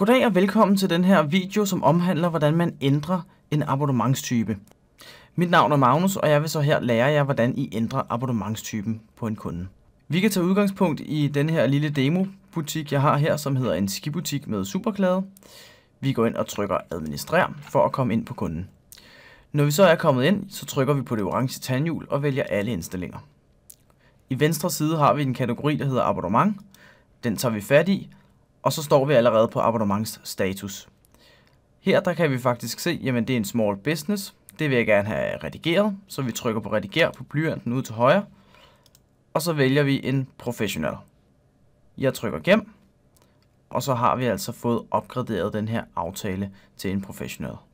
Goddag og velkommen til den her video, som omhandler, hvordan man ændrer en abonnementstype. Mit navn er Magnus, og jeg vil så her lære jer, hvordan I ændrer abonnementstypen på en kunde. Vi kan tage udgangspunkt i den her lille demo-butik, jeg har her, som hedder en skibutik med superklæde. Vi går ind og trykker administrer for at komme ind på kunden. Når vi så er kommet ind, så trykker vi på det orange tandhjul og vælger alle indstillinger. I venstre side har vi en kategori, der hedder abonnement. Den tager vi fat i, og så står vi allerede på abonnementsstatus. Her der kan vi faktisk se, jamen det er en small business. Det vil jeg gerne have redigeret, så vi trykker på rediger på blyanten ud til højre. Og så vælger vi en professional. Jeg trykker gem, og så har vi altså fået opgraderet den her aftale til en professional.